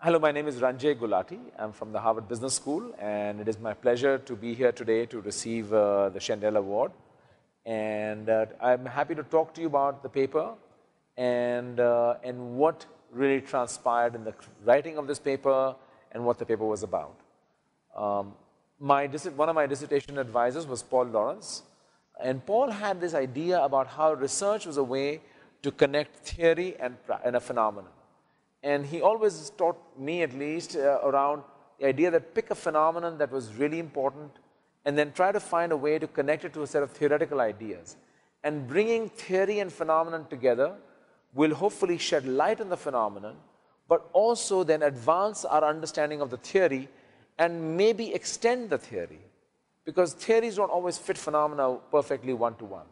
Hello, my name is Ranjay Gulati. I'm from the Harvard Business School, and it is my pleasure to be here today to receive uh, the Chandel Award. And uh, I'm happy to talk to you about the paper and, uh, and what really transpired in the writing of this paper and what the paper was about. Um, my, one of my dissertation advisors was Paul Lawrence, and Paul had this idea about how research was a way to connect theory and, and a phenomenon. And he always taught me, at least, uh, around the idea that pick a phenomenon that was really important and then try to find a way to connect it to a set of theoretical ideas. And bringing theory and phenomenon together will hopefully shed light on the phenomenon, but also then advance our understanding of the theory and maybe extend the theory because theories don't always fit phenomena perfectly one to one.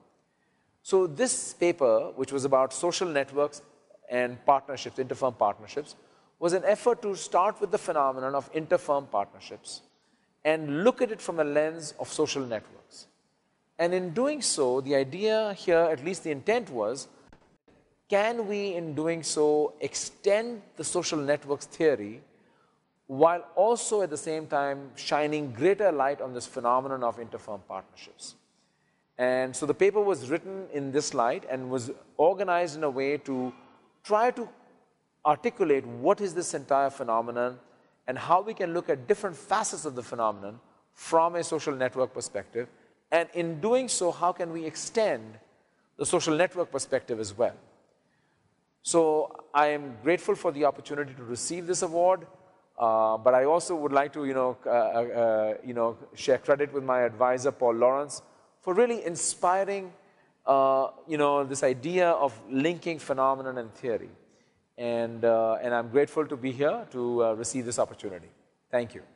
So this paper, which was about social networks and partnerships, interfirm partnerships, was an effort to start with the phenomenon of interfirm partnerships and look at it from a lens of social networks. And in doing so, the idea here, at least the intent was, can we, in doing so, extend the social networks theory while also at the same time shining greater light on this phenomenon of interfirm partnerships? And so the paper was written in this light and was organized in a way to try to articulate what is this entire phenomenon and how we can look at different facets of the phenomenon from a social network perspective. And in doing so, how can we extend the social network perspective as well? So I am grateful for the opportunity to receive this award. Uh, but I also would like to, you know, uh, uh, uh you know, share credit with my advisor, Paul Lawrence, for really inspiring uh, you know, this idea of linking phenomenon and theory. And, uh, and I'm grateful to be here to uh, receive this opportunity. Thank you.